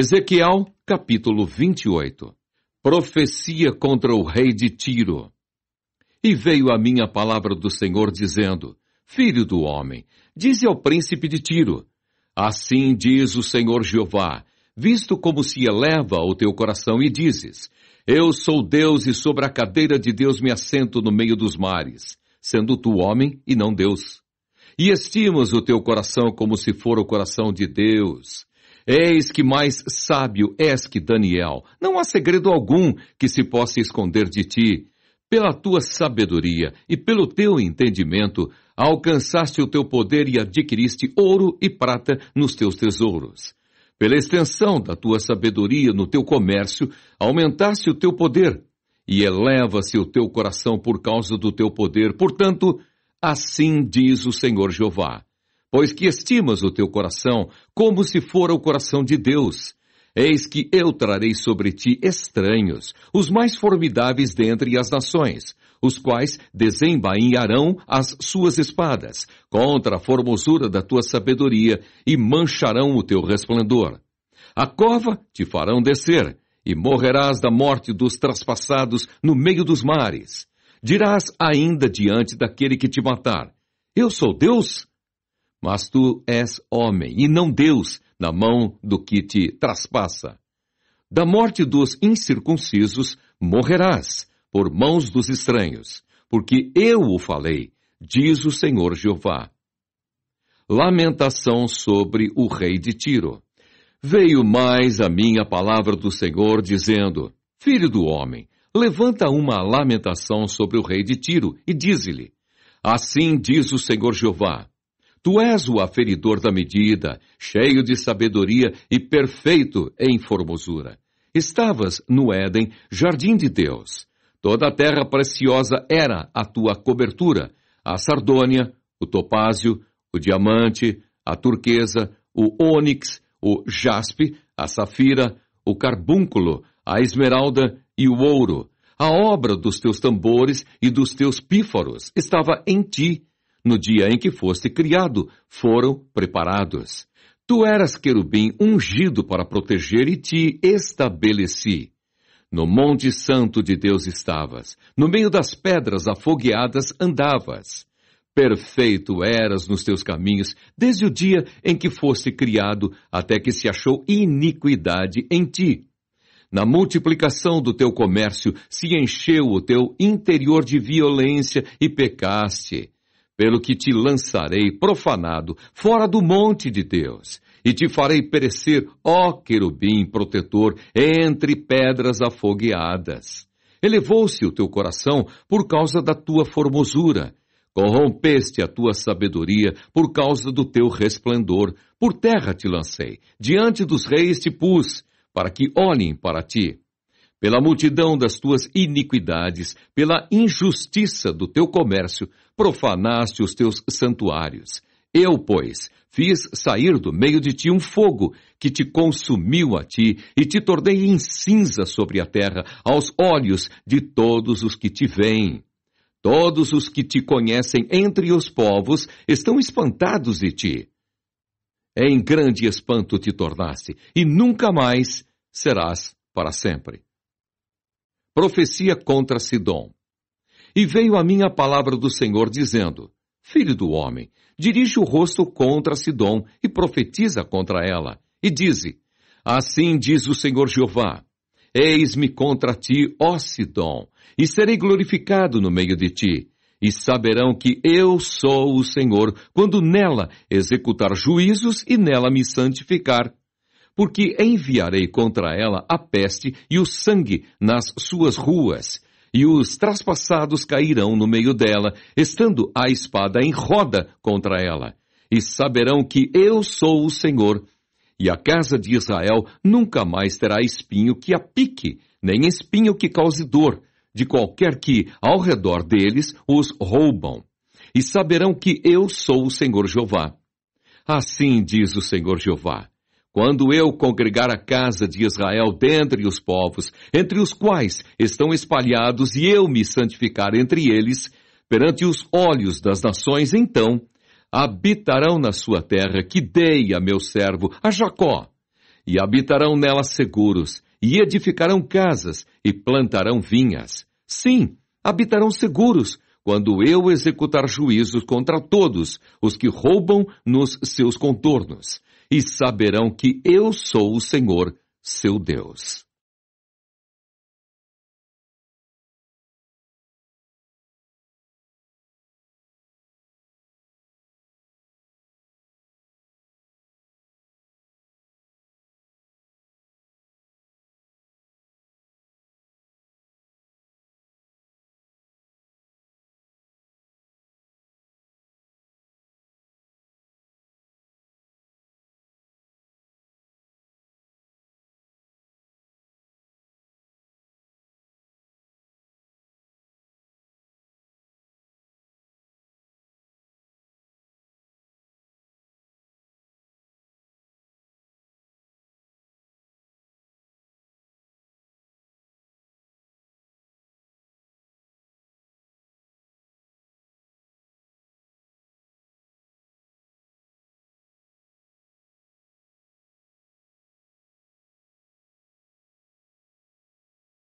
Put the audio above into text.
Ezequiel, capítulo 28 Profecia contra o rei de Tiro. E veio a minha palavra do Senhor dizendo: Filho do homem, dize ao príncipe de Tiro: Assim diz o Senhor Jeová, visto como se eleva o teu coração e dizes: Eu sou Deus e sobre a cadeira de Deus me assento no meio dos mares, sendo tu homem e não Deus. E estimas o teu coração como se for o coração de Deus, Eis que mais sábio és que Daniel. Não há segredo algum que se possa esconder de ti. Pela tua sabedoria e pelo teu entendimento, alcançaste o teu poder e adquiriste ouro e prata nos teus tesouros. Pela extensão da tua sabedoria no teu comércio, aumentaste o teu poder, e eleva-se o teu coração por causa do teu poder. Portanto, assim diz o Senhor Jeová: pois que estimas o teu coração como se fora o coração de Deus. Eis que eu trarei sobre ti estranhos, os mais formidáveis dentre as nações, os quais desembainharão as suas espadas contra a formosura da tua sabedoria e mancharão o teu resplendor. A cova te farão descer, e morrerás da morte dos traspassados no meio dos mares. Dirás ainda diante daquele que te matar: Eu sou Deus? mas tu és homem e não Deus na mão do que te traspassa. Da morte dos incircuncisos morrerás por mãos dos estranhos, porque eu o falei, diz o Senhor Jeová. Lamentação sobre o rei de Tiro. Veio mais a minha palavra do Senhor, dizendo: Filho do homem, levanta uma lamentação sobre o rei de Tiro e dize-lhe: Assim diz o Senhor Jeová: Tu és o aferidor da medida, cheio de sabedoria e perfeito em formosura. Estavas no Éden, jardim de Deus. Toda a terra preciosa era a tua cobertura: a sardônia, o topázio, o diamante, a turquesa, o ônix, o jaspe, a safira, o carbúnculo, a esmeralda e o ouro. A obra dos teus tambores e dos teus pífaros estava em ti no dia em que foste criado, foram preparados. Tu eras querubim ungido para proteger e te estabeleci. No Monte Santo de Deus estavas, no meio das pedras afogueadas andavas. Perfeito eras nos teus caminhos, desde o dia em que foste criado, até que se achou iniquidade em ti. Na multiplicação do teu comércio se encheu o teu interior de violência e pecaste pelo que te lançarei profanado fora do monte de Deus, e te farei perecer, ó querubim protetor, entre pedras afogueadas. Elevou-se o teu coração por causa da tua formosura, Corrompeste a tua sabedoria por causa do teu resplendor. Por terra te lancei, diante dos reis te pus, para que olhem para ti pela multidão das tuas iniquidades, pela injustiça do teu comércio, profanaste os teus santuários. Eu, pois, fiz sair do meio de ti um fogo que te consumiu a ti e te tornei em cinza sobre a terra, aos olhos de todos os que te veem. Todos os que te conhecem entre os povos estão espantados de ti. Em grande espanto te tornaste, e nunca mais serás para sempre. Profecia contra Sidom. E veio a minha palavra do Senhor dizendo: Filho do homem, dirige o rosto contra Sidom e profetiza contra ela, e dize: Assim diz o Senhor Jeová: Eis-me contra ti, ó Sidom, e serei glorificado no meio de ti. E saberão que eu sou o Senhor, quando nela executar juízos e nela me santificar porque enviarei contra ela a peste e o sangue nas suas ruas, e os traspassados cairão no meio dela, estando a espada em roda contra ela. E saberão que eu sou o Senhor. E a casa de Israel nunca mais terá espinho que a pique, nem espinho que cause dor, de qualquer que ao redor deles os roubam. E saberão que eu sou o Senhor Jeová. Assim diz o Senhor Jeová quando eu congregar a casa de Israel dentre os povos, entre os quais estão espalhados, e eu me santificar entre eles, perante os olhos das nações, então habitarão na sua terra que dei a meu servo, a Jacó, e habitarão nela seguros, e edificarão casas, e plantarão vinhas. Sim, habitarão seguros, quando eu executar juízos contra todos os que roubam nos seus contornos e saberão que eu sou o Senhor, seu Deus.